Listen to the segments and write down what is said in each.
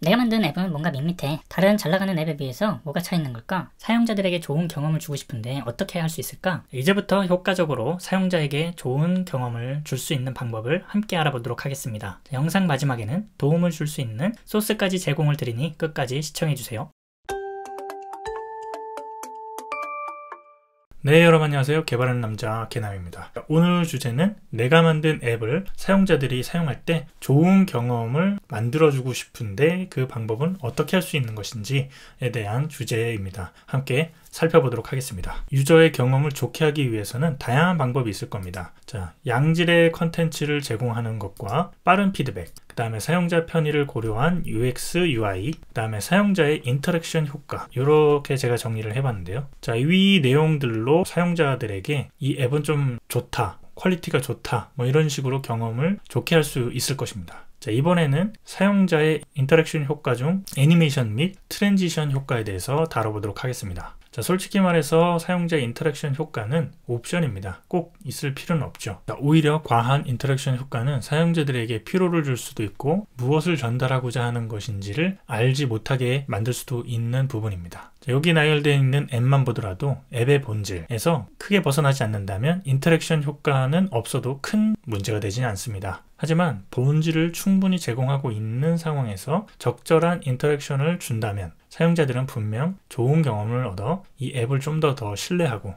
내가 만든 앱은 뭔가 밋밋해. 다른 잘 나가는 앱에 비해서 뭐가 차있는 걸까? 사용자들에게 좋은 경험을 주고 싶은데 어떻게 할 수 있을까? 이제부터 효과적으로 사용자에게 좋은 경험을 줄 수 있는 방법을 함께 알아보도록 하겠습니다. 영상 마지막에는 도움을 줄 수 있는 소스까지 제공을 드리니 끝까지 시청해주세요. 네 여러분 안녕하세요 개발하는 남자 개남입니다 오늘 주제는 내가 만든 앱을 사용자들이 사용할 때 좋은 경험을 만들어주고 싶은데 그 방법은 어떻게 할 수 있는 것인지에 대한 주제입니다 함께 살펴보도록 하겠습니다. 유저의 경험을 좋게 하기 위해서는 다양한 방법이 있을 겁니다. 자, 양질의 컨텐츠를 제공하는 것과 빠른 피드백, 그 다음에 사용자 편의를 고려한 UX, UI, 그 다음에 사용자의 인터랙션 효과 이렇게 제가 정리를 해봤는데요. 자, 이 내용들로 사용자들에게 이 앱은 좀 좋다, 퀄리티가 좋다 뭐 이런 식으로 경험을 좋게 할 수 있을 것입니다. 자, 이번에는 사용자의 인터랙션 효과 중 애니메이션 및 트랜지션 효과에 대해서 다뤄보도록 하겠습니다. 자, 솔직히 말해서 사용자 인터랙션 효과는 옵션입니다. 꼭 있을 필요는 없죠. 자, 오히려 과한 인터랙션 효과는 사용자들에게 피로를 줄 수도 있고 무엇을 전달하고자 하는 것인지를 알지 못하게 만들 수도 있는 부분입니다. 여기 나열되어 있는 앱만 보더라도 앱의 본질에서 크게 벗어나지 않는다면 인터랙션 효과는 없어도 큰 문제가 되지는 않습니다. 하지만 본질을 충분히 제공하고 있는 상황에서 적절한 인터랙션을 준다면 사용자들은 분명 좋은 경험을 얻어 이 앱을 좀 더더 더 신뢰하고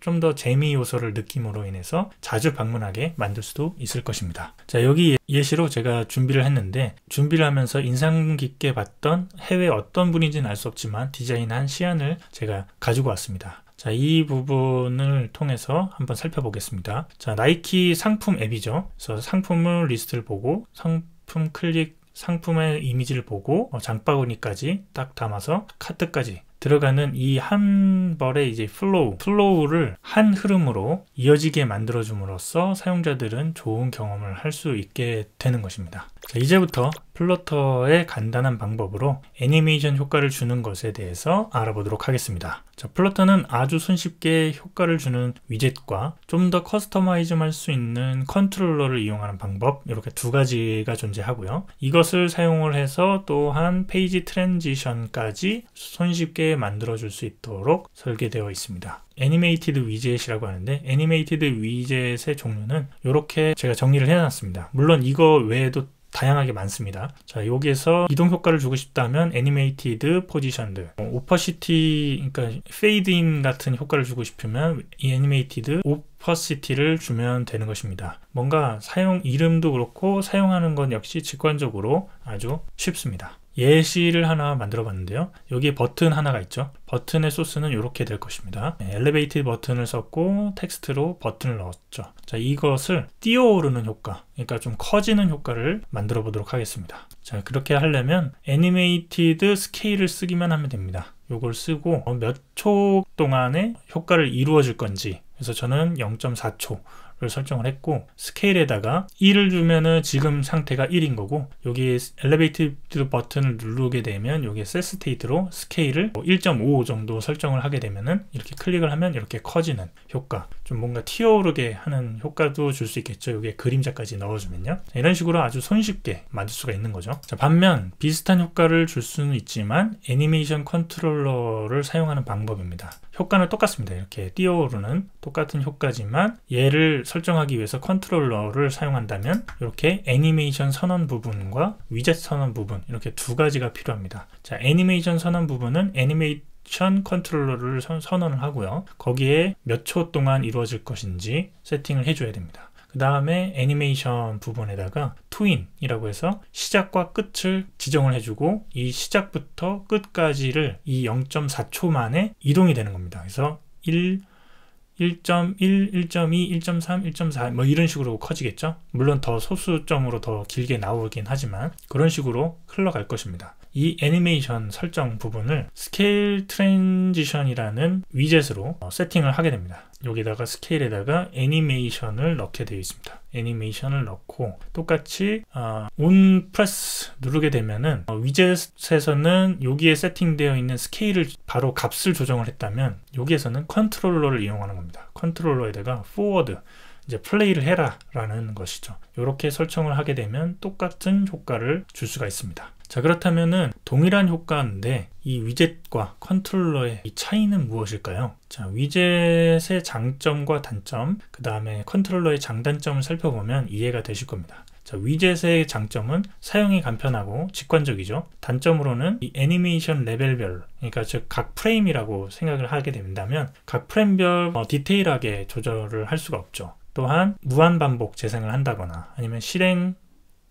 좀더 재미 요소를 느낌으로 인해서 자주 방문하게 만들 수도 있을 것입니다. 자, 여기 예시로 제가 준비를 했는데 준비를 하면서 인상 깊게 봤던 해외 어떤 분인지는 알 수 없지만 디자인한 시안을 제가 가지고 왔습니다. 자, 이 부분을 통해서 한번 살펴보겠습니다. 자, 나이키 상품 앱이죠. 그래서 상품을 리스트를 보고 상품 클릭 상품의 이미지를 보고 어, 장바구니까지 딱 담아서 카트까지 들어가는 이 한 벌의 이제 플로우, 플로우를 한 흐름으로 이어지게 만들어줌으로써 사용자들은 좋은 경험을 할 수 있게 되는 것입니다. 자, 이제부터 플러터의 간단한 방법으로 애니메이션 효과를 주는 것에 대해서 알아보도록 하겠습니다. 자, 플러터는 아주 손쉽게 효과를 주는 위젯과 좀 더커스터마이즘할 수 있는 컨트롤러를 이용하는 방법 이렇게 두 가지가 존재하고요. 이것을 사용을 해서 또한 페이지 트랜지션까지 손쉽게 만들어줄 수 있도록 설계되어 있습니다. 애니메이티드 위젯이라고 하는데 애니메이티드 위젯의 종류는 이렇게 제가 정리를 해놨습니다. 물론 이거 외에도 다양하게 많습니다. 자, 여기에서 이동 효과를 주고 싶다면 애니메이티드 포지션드, 오퍼시티, 그러니까 페이드인 같은 효과를 주고 싶으면 이 애니메이티드 오퍼시티를 주면 되는 것입니다. 뭔가 사용 이름도 그렇고 사용하는 건 역시 직관적으로 아주 쉽습니다. 예시를 하나 만들어 봤는데요 여기에 버튼 하나가 있죠 버튼의 소스는 이렇게 될 것입니다 엘리베이트 네, 버튼을 썼고 텍스트로 버튼을 넣었죠 자 이것을 띄어오르는 효과 그러니까 좀 커지는 효과를 만들어 보도록 하겠습니다 자 그렇게 하려면 애니메이티드 스케일을 쓰기만 하면 됩니다 이걸 쓰고 어, 몇초 동안에 효과를 이루어질 건지 그래서 저는 0.4초 를 설정을 했고 스케일에다가 1을 주면은 지금 상태가 1인 거고 여기 엘리베이티드 버튼을 누르게 되면 여기 세 스테이트로 스케일을 1.5 뭐 정도 설정을 하게 되면은 이렇게 클릭을 하면 이렇게 커지는 효과 좀 뭔가 튀어오르게 하는 효과도 줄 수 있겠죠. 이게 그림자까지 넣어주면요. 자, 이런 식으로 아주 손쉽게 만들 수가 있는 거죠. 자, 반면 비슷한 효과를 줄 수는 있지만 애니메이션 컨트롤러를 사용하는 방법입니다. 효과는 똑같습니다. 이렇게 띄어오르는 똑같은 효과지만 얘를 설정하기 위해서 컨트롤러를 사용한다면 이렇게 애니메이션 선언 부분과 위젯 선언 부분 이렇게 두 가지가 필요합니다. 자, 애니메이션 선언 부분은 애니메이트 액션 컨트롤러를 선언을 하고요. 거기에 몇 초 동안 이루어질 것인지 세팅을 해줘야 됩니다. 그 다음에 애니메이션 부분에다가 투인이라고 해서 시작과 끝을 지정을 해주고 이 시작부터 끝까지를 이 0.4초 만에 이동이 되는 겁니다. 그래서 1, 1.1, 1.2, 1.3, 1.4 뭐 이런 식으로 커지겠죠. 물론 더 소수점으로 더 길게 나오긴 하지만 그런 식으로 흘러갈 것입니다. 이 애니메이션 설정 부분을 스케일 트랜지션이라는 위젯으로 어, 세팅을 하게 됩니다. 여기다가 스케일에다가 애니메이션을 넣게 되어 있습니다. 애니메이션을 넣고 똑같이 어, 온 프레스 누르게 되면은 어, 위젯에서는 여기에 세팅되어 있는 스케일을 바로 값을 조정을 했다면 여기에서는 컨트롤러를 이용하는 겁니다. 컨트롤러에다가 포워드 이제 플레이를 해라 라는 것이죠 이렇게 설정을 하게 되면 똑같은 효과를 줄 수가 있습니다 자 그렇다면은 동일한 효과인데 이 위젯과 컨트롤러의 이 차이는 무엇일까요? 자 위젯의 장점과 단점 그 다음에 컨트롤러의 장단점을 살펴보면 이해가 되실 겁니다. 자, 위젯의 장점은 사용이 간편하고 직관적이죠. 단점으로는 이 애니메이션 레벨별, 그러니까 즉 각 프레임이라고 생각을 하게 된다면 각 프레임별 어, 디테일하게 조절을 할 수가 없죠. 또한 무한 반복 재생을 한다거나 아니면 실행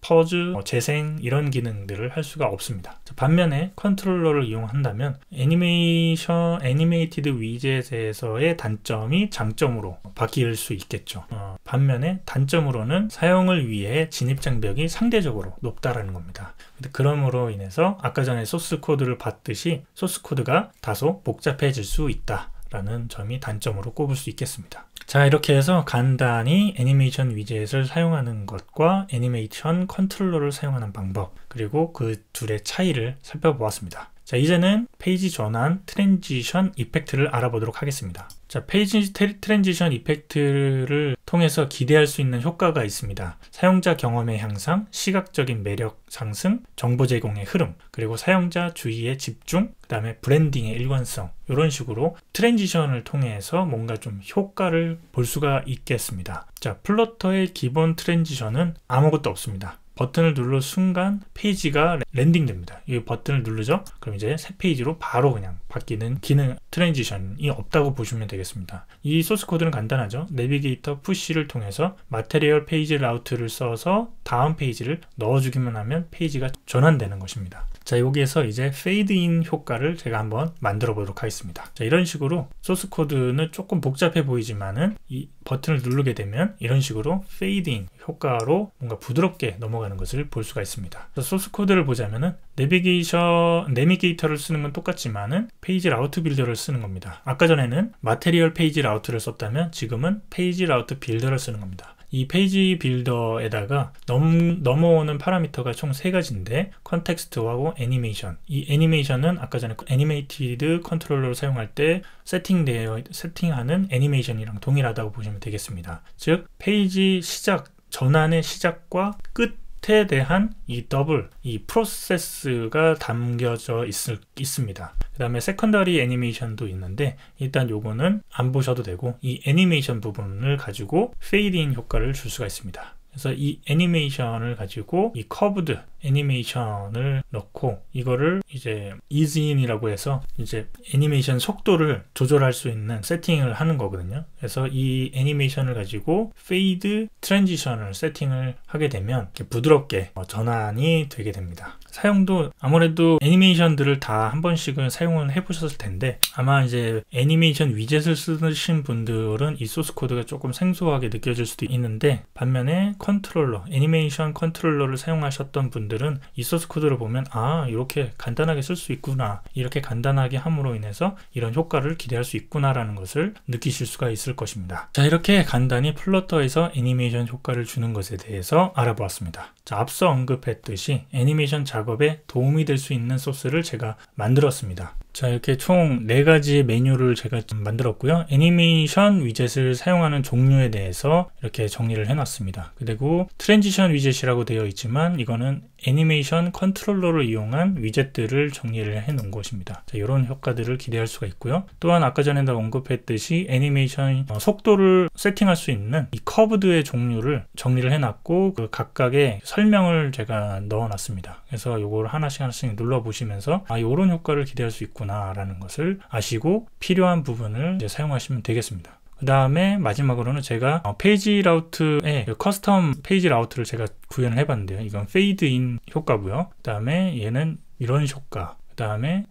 퍼즈, 뭐 재생 이런 기능들을 할 수가 없습니다. 반면에 컨트롤러를 이용한다면 애니메이션, 애니메이티드 위젯에서의 단점이 장점으로 바뀔 수 있겠죠. 어, 반면에 단점으로는 사용을 위해 진입 장벽이 상대적으로 높다라는 겁니다. 그러므로 인해서 아까 전에 소스 코드를 봤듯이 소스 코드가 다소 복잡해질 수 있다. 라는 점이 단점으로 꼽을 수 있겠습니다. 자 이렇게 해서 간단히 애니메이션 위젯을 사용하는 것과 애니메이션 컨트롤러를 사용하는 방법 그리고 그 둘의 차이를 살펴보았습니다. 자, 이제는 페이지 전환 트랜지션 이펙트를 알아보도록 하겠습니다. 자, 페이지 트랜지션 이펙트를 통해서 기대할 수 있는 효과가 있습니다. 사용자 경험의 향상, 시각적인 매력 상승, 정보 제공의 흐름, 그리고 사용자 주의의 집중, 그 다음에 브랜딩의 일관성 이런 식으로 트랜지션을 통해서 뭔가 좀 효과를 볼 수가 있겠습니다. 자, 플러터의 기본 트랜지션은 아무것도 없습니다. 버튼을 누른 순간 페이지가 랜딩됩니다. 이 버튼을 누르죠? 그럼 이제 새 페이지로 바로 그냥 바뀌는 기능 트랜지션이 없다고 보시면 되겠습니다. 이 소스 코드는 간단하죠. 내비게이터 푸시를 통해서 마테리얼 페이지 라우트를 써서 다음 페이지를 넣어주기만 하면 페이지가 전환되는 것입니다. 자 여기에서 이제 페이드인 효과를 제가 한번 만들어 보도록 하겠습니다. 자 이런 식으로 소스 코드는 조금 복잡해 보이지만은 이 버튼을 누르게 되면 이런 식으로 페이딩 효과로 뭔가 부드럽게 넘어가는 것을 볼 수가 있습니다. 소스 코드를 보자면은 내비게이션 내비게이터를 쓰는 건 똑같지만은 페이지 라우트 빌더를 쓰는 겁니다. 아까 전에는 마테리얼 페이지 라우트를 썼다면 지금은 페이지 라우트 빌더를 쓰는 겁니다. 이 페이지 빌더에다가 넘, 넘어오는 파라미터가 총 세 가지인데 컨텍스트하고 애니메이션 이 애니메이션은 아까 전에 애니메이티드 컨트롤러를 사용할 때 세팅되어 세팅하는 애니메이션이랑 동일하다고 보시면 되겠습니다 즉 페이지 시작 전환의 시작과 끝에 대한 이 더블 이 프로세스가 담겨져 있을, 있습니다. 그 다음에 세컨더리 애니메이션도 있는데 일단 요거는 안 보셔도 되고 이 애니메이션 부분을 가지고 페이드인 효과를 줄 수가 있습니다. 그래서 이 애니메이션을 가지고 이 커브드 애니메이션을 넣고 이거를 이제 이즈인이라고 해서 이제 애니메이션 속도를 조절할 수 있는 세팅을 하는 거거든요. 그래서 이 애니메이션을 가지고 페이드 트랜지션을 세팅을 하게 되면 부드럽게 어, 전환이 되게 됩니다. 사용도 아무래도 애니메이션들을 다 한 번씩은 사용을 해보셨을 텐데 아마 이제 애니메이션 위젯을 쓰신 분들은 이 소스 코드가 조금 생소하게 느껴질 수도 있는데 반면에 컨트롤러 애니메이션 컨트롤러를 사용하셨던 분들 분들은 이 소스 코드를 보면 아 이렇게 간단하게 쓸 수 있구나 이렇게 간단하게 함으로 인해서 이런 효과를 기대할 수 있구나라는 것을 느끼실 수가 있을 것입니다. 자 이렇게 간단히 플러터에서 애니메이션 효과를 주는 것에 대해서 알아보았습니다. 자 앞서 언급했듯이 애니메이션 작업에 도움이 될 수 있는 소스를 제가 만들었습니다. 자 이렇게 총 4가지 메뉴를 제가 만들었고요 애니메이션 위젯을 사용하는 종류에 대해서 이렇게 정리를 해놨습니다 그리고 트랜지션 위젯이라고 되어 있지만 이거는 애니메이션 컨트롤러를 이용한 위젯들을 정리를 해 놓은 것입니다. 자, 이런 효과들을 기대할 수가 있고요. 또한 아까 전에 다 언급했듯이 애니메이션 어, 속도를 세팅할 수 있는 이 커브드의 종류를 정리를 해 놨고 그 각각의 설명을 제가 넣어 놨습니다. 그래서 이걸 하나씩 하나씩 눌러 보시면서 아, 이런 효과를 기대할 수 있구나라는 것을 아시고 필요한 부분을 사용하시면 되겠습니다. 그 다음에 마지막으로는 제가 어, 페이지 라우트에 예, 그 커스텀 페이지 라우트를 제가 구현을 해봤는데요. 이건 페이드인 효과고요. 그 다음에 얘는 이런 효과. 그 다음에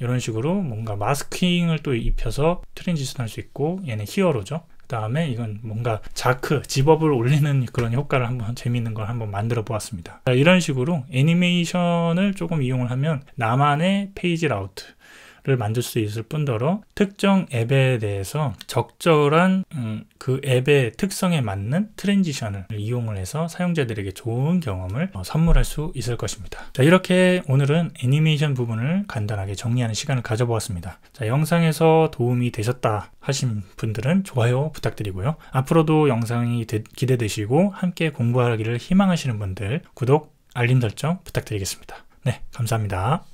이런 식으로 뭔가 마스킹을 또 입혀서 트랜지션 할 수 있고 얘는 히어로죠. 그 다음에 이건 뭔가 자크, 집업을 올리는 그런 효과를 한번 재밌는 걸 한번 만들어 보았습니다. 이런 식으로 애니메이션을 조금 이용을 하면 나만의 페이지 라우트 를 만들 수 있을 뿐더러 특정 앱에 대해서 적절한 음, 그 앱의 특성에 맞는 트랜지션을 이용을 해서 사용자들에게 좋은 경험을 어, 선물할 수 있을 것입니다. 자 이렇게 오늘은 애니메이션 부분을 간단하게 정리하는 시간을 가져보았습니다. 자 영상에서 도움이 되셨다 하신 분들은 좋아요 부탁드리고요. 앞으로도 영상이 되, 기대되시고 함께 공부하기를 희망하시는 분들 구독, 알림 설정 부탁드리겠습니다. 네, 감사합니다.